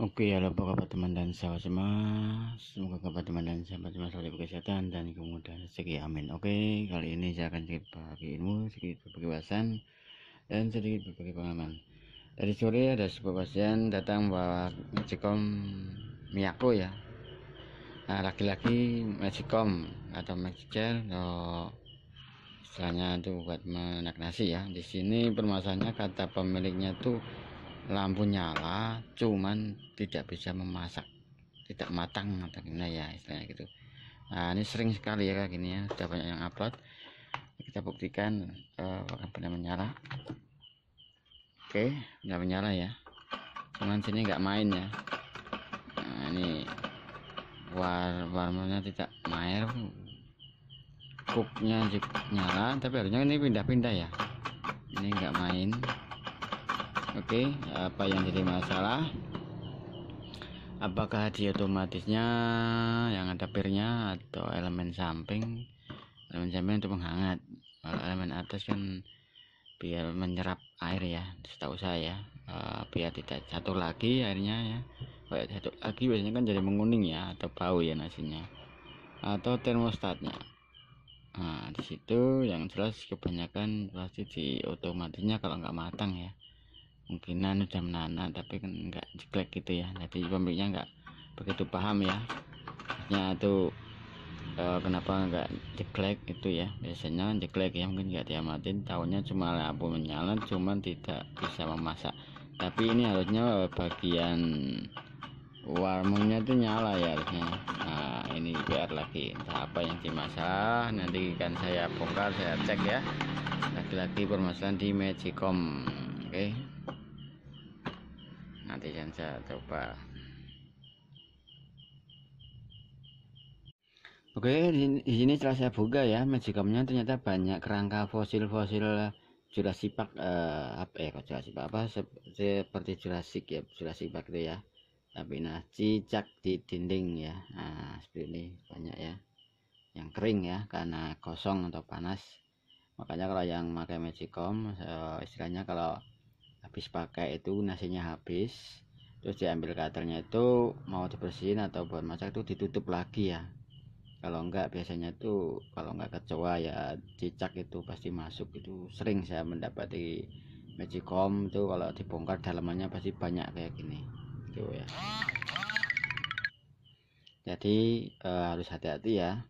Oke, halo apa teman dan sahabat semua. Semoga kabar teman dan sahabat semua selalu kesehatan dan kemudahan rezeki. Amin. Oke, kali ini saya akan sedikit berbagi ilmu, sedikit berbagi wawasan dan sedikit berbagi pengalaman. Dari sore ada sebuah pasien datang bawa mesikom Miyako ya. Nah, laki-laki mesikom atau mesikel loh, istilahnya itu buat menak nasi ya. Di sini permasalahannya kata pemiliknya tuh lampu nyala cuman tidak bisa memasak tidak matang atau gimana ya istilahnya gitu nah ini sering sekali ya kayak gini ya sudah banyak yang upload kita buktikan uh, apakah benar menyala oke okay, nggak menyala ya cuman sini nggak main ya nah ini war warnanya tidak main cooknya nyala tapi harusnya ini pindah-pindah ya ini nggak main Oke, okay, apa yang jadi masalah? Apakah di otomatisnya yang ada pirnya atau elemen samping? Elemen samping itu menghangat. Kalau elemen atas kan biar menyerap air ya, setahu saya. Eh, biar tidak jatuh lagi airnya ya. Kalau jatuh lagi biasanya kan jadi menguning ya atau bau ya nasinya. Atau termostatnya. Nah, di situ yang jelas kebanyakan pasti di otomatisnya kalau nggak matang ya mungkinan udah menanam tapi kan enggak jelek gitu ya nanti pemiliknya enggak begitu paham ya ya tuh e, kenapa enggak jelek itu ya biasanya kan jelek ya mungkin enggak diamatin tahunnya cuma lampu menyala cuman tidak bisa memasak tapi ini harusnya bagian warmungnya itu nyala ya harusnya nah ini biar lagi entah apa yang dimasak nanti kan saya bongkar saya cek ya lagi-lagi permasalahan di magicom oke okay nanti saya coba Oke, di sini setelah saya buka ya, magicomnya ternyata banyak kerangka fosil-fosil Jurassic Park eh, apa ya, kok Jurassic Park apa seperti Jurassic ya, Jurassic Park itu ya. Tapi nah, cicak di dinding ya. Nah, seperti ini banyak ya. Yang kering ya karena kosong atau panas. Makanya kalau yang pakai magicom eh, istilahnya kalau habis pakai itu nasinya habis terus diambil cutternya itu mau dibersihin atau buat masak itu ditutup lagi ya kalau enggak biasanya itu kalau enggak kecoa ya cicak itu pasti masuk itu sering saya mendapati magicom itu kalau dibongkar dalamannya pasti banyak kayak gini gitu ya jadi eh, harus hati-hati ya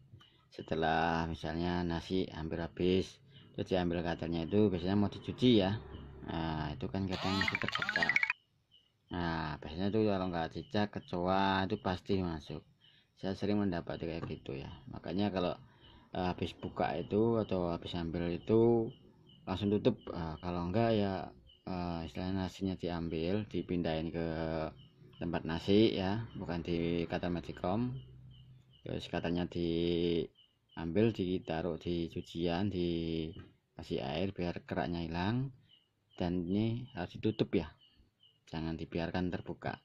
setelah misalnya nasi hampir habis terus diambil cutternya itu biasanya mau dicuci ya nah itu kan kadang masih terpecah nah biasanya tuh kalau nggak cicak kecoa itu pasti masuk saya sering mendapat kayak gitu ya makanya kalau uh, habis buka itu atau habis ambil itu langsung tutup uh, kalau enggak ya uh, istilahnya nasinya diambil dipindahin ke tempat nasi ya bukan di kata magicom terus katanya diambil ditaruh di cucian di kasih air biar keraknya hilang dan ini harus ditutup ya jangan dibiarkan terbuka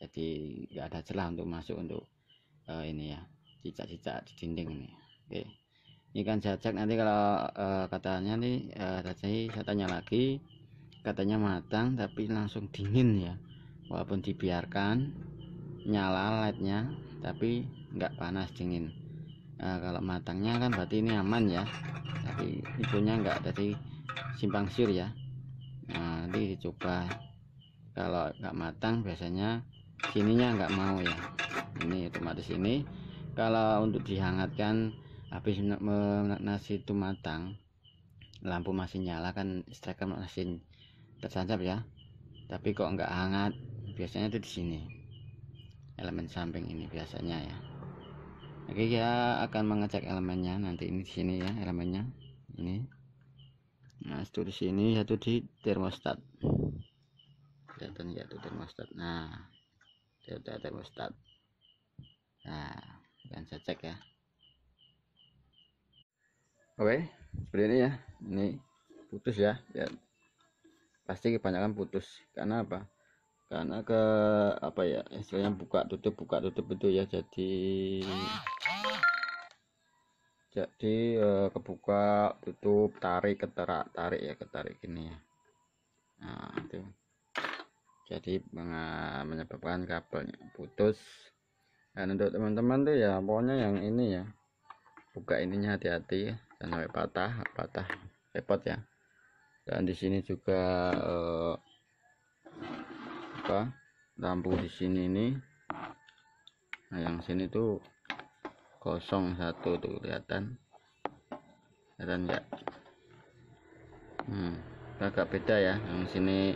jadi enggak ada celah untuk masuk untuk uh, ini ya cicak-cicak di dinding ini oke ini kan saya cek nanti kalau uh, katanya nih uh, eh, tadi saya tanya lagi katanya matang tapi langsung dingin ya walaupun dibiarkan nyala lightnya tapi enggak panas dingin uh, kalau matangnya kan berarti ini aman ya tapi ibunya nggak jadi simpang siur ya nanti dicoba kalau nggak matang biasanya sininya nggak mau ya ini otomatis ini kalau untuk dihangatkan habis nasi itu matang lampu masih nyala kan striker masih tersancap ya tapi kok nggak hangat biasanya itu di sini elemen samping ini biasanya ya oke ya akan mengecek elemennya nanti ini di sini ya elemennya ini nah satu di sini satu di termostat kelihatan tuh termostat nah ada termostat nah akan saya cek ya oke seperti ini ya ini putus ya ya pasti kebanyakan putus karena apa karena ke apa ya istilahnya buka tutup buka tutup itu ya jadi jadi eh, kebuka tutup tarik keterak tarik ya ketarik ini ya nah itu jadi menyebabkan kabelnya putus dan untuk teman-teman tuh ya pokoknya yang ini ya buka ininya hati-hati ya jangan sampai patah patah repot ya dan di sini juga eh, apa lampu di sini ini nah yang sini tuh kosong satu tuh kelihatan kelihatan enggak hmm agak beda ya yang sini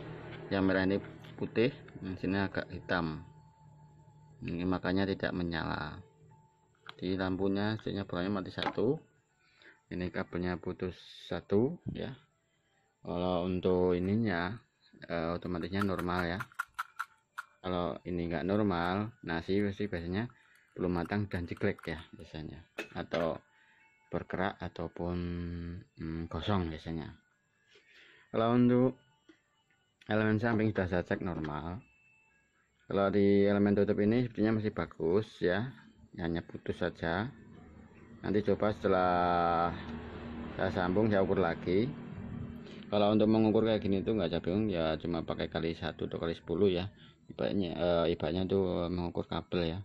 yang merah ini putih yang sini agak hitam ini makanya tidak menyala di lampunya setiapnya bolanya mati satu ini kabelnya putus satu ya kalau untuk ininya eh, otomatisnya normal ya kalau ini enggak normal nah sih biasanya belum matang dan ceklek ya biasanya atau berkerak ataupun hmm, kosong biasanya kalau untuk elemen samping sudah saya cek normal kalau di elemen tutup ini sepertinya masih bagus ya hanya putus saja nanti coba setelah saya sambung saya ukur lagi kalau untuk mengukur kayak gini tuh nggak cabung ya cuma pakai kali satu atau kali sepuluh ya ibaratnya itu eh, ibaratnya tuh mengukur kabel ya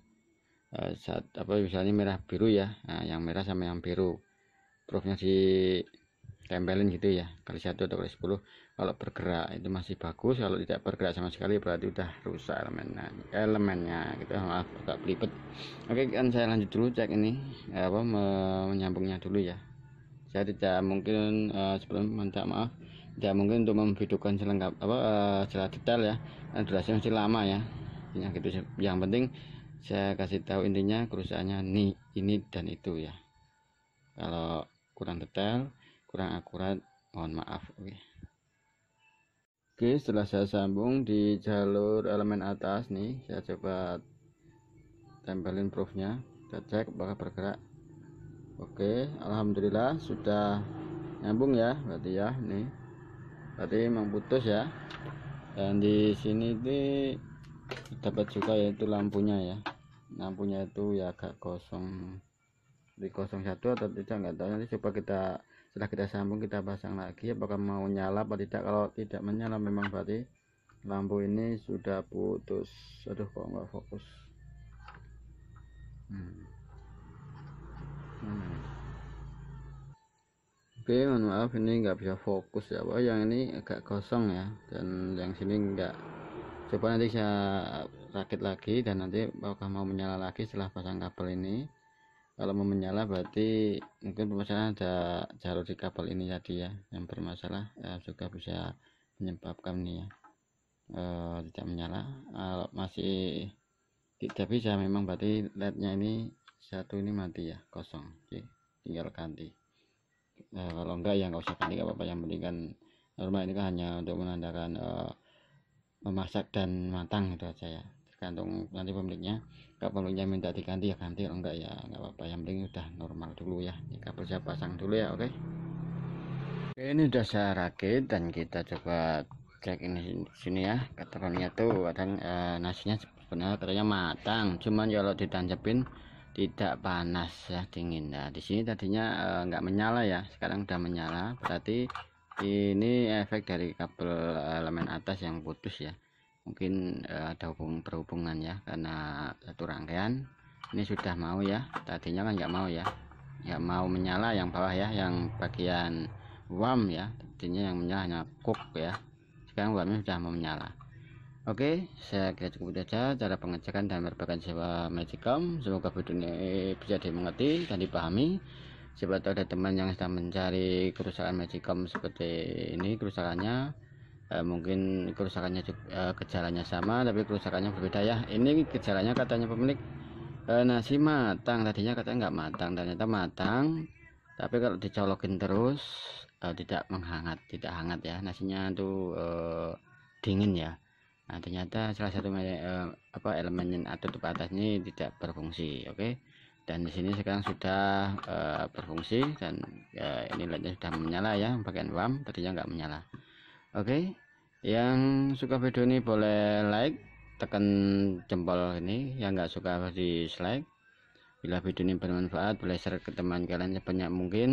Eh, saat apa misalnya merah biru ya nah, yang merah sama yang biru profnya si tempelin gitu ya kali satu atau kali 10 kalau bergerak itu masih bagus kalau tidak bergerak sama sekali berarti udah rusak elemennya elemennya gitu maaf agak pelipet oke kan saya lanjut dulu cek ini eh, apa menyambungnya dulu ya saya tidak mungkin uh, sebelum minta maaf tidak mungkin untuk memvideokan selengkap apa uh, secara detail ya kan durasinya masih lama ya yang gitu yang penting saya kasih tahu intinya kerusakannya ini ini dan itu ya kalau kurang detail kurang akurat mohon maaf oke Oke, setelah saya sambung di jalur elemen atas nih, saya coba tempelin proofnya. Kita cek apakah bergerak. Oke, alhamdulillah sudah nyambung ya, berarti ya nih. Berarti memang putus ya. Dan di sini ini dapat juga yaitu lampunya ya lampunya itu ya agak kosong di satu atau tidak enggak tahu nanti coba kita setelah kita sambung kita pasang lagi apakah mau nyala atau tidak kalau tidak menyala memang berarti lampu ini sudah putus aduh kok enggak fokus hmm. Hmm. oke mohon maaf ini nggak bisa fokus ya Wah, yang ini agak kosong ya dan yang sini nggak coba nanti saya rakit lagi dan nanti apakah mau menyala lagi setelah pasang kabel ini kalau mau menyala berarti mungkin permasalahan ada jalur di kabel ini tadi ya yang bermasalah ya, juga bisa menyebabkan ini ya e, tidak menyala kalau masih tidak bisa memang berarti lednya ini satu ini mati ya kosong Oke, tinggal ganti e, kalau enggak ya enggak usah ganti apa-apa yang penting kan normal ini kan hanya untuk menandakan memasak dan matang itu aja ya tergantung nanti pemiliknya kalau pemiliknya minta diganti ya ganti kalau enggak ya enggak apa-apa yang penting udah normal dulu ya ini kabel saya pasang dulu ya oke okay? oke ini udah saya rakit dan kita coba cek ini sini ya keterangannya tuh kadang e, nasinya sebenarnya katanya matang cuman kalau ditancepin tidak panas ya dingin nah di sini tadinya eh, enggak menyala ya sekarang udah menyala berarti ini efek dari kabel elemen atas yang putus ya mungkin eh, ada hubung perhubungan ya karena satu rangkaian ini sudah mau ya tadinya kan nggak mau ya nggak mau menyala yang bawah ya yang bagian warm ya tadinya yang menyala hanya cook ya sekarang warmnya sudah mau menyala Oke, saya kira cukup saja cara pengecekan dan merupakan sewa Magicom. Semoga video ini bisa dimengerti dan dipahami siapa tahu ada teman yang sedang mencari kerusakan magicom seperti ini kerusakannya eh, mungkin kerusakannya eh, gejalanya sama tapi kerusakannya berbeda ya ini kejalannya katanya pemilik eh, nasi matang tadinya katanya nggak matang ternyata matang tapi kalau dicolokin terus eh, tidak menghangat tidak hangat ya nasinya tuh eh, dingin ya nah ternyata salah satu eh, apa elemen atau tutup ini tidak berfungsi oke okay? dan di sini sekarang sudah e, berfungsi dan e, ini lainnya sudah menyala ya bagian warm tadinya nggak menyala oke okay. yang suka video ini boleh like tekan jempol ini yang nggak suka dislike bila video ini bermanfaat boleh share ke teman kalian sebanyak mungkin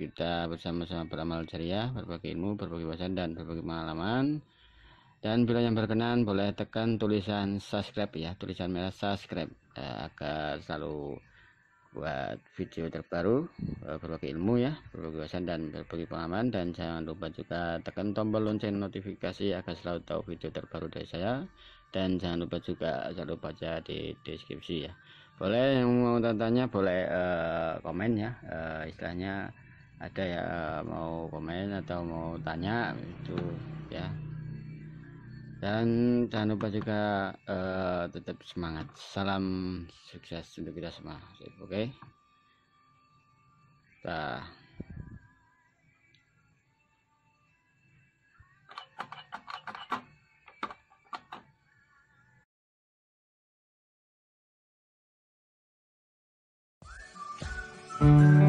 kita bersama-sama beramal ceria berbagi ilmu berbagi wawasan dan berbagi pengalaman dan bila yang berkenan boleh tekan tulisan subscribe ya tulisan merah subscribe eh, agar selalu buat video terbaru eh, berbagai ilmu ya berbagai wawasan dan berbagai pengalaman dan jangan lupa juga tekan tombol lonceng notifikasi agar selalu tahu video terbaru dari saya dan jangan lupa juga jangan lupa baca di deskripsi ya boleh yang mau tanya boleh uh, komen ya uh, istilahnya ada ya mau komen atau mau tanya itu ya dan jangan lupa juga uh, tetap semangat salam sukses untuk kita semua oke okay? nah. thank you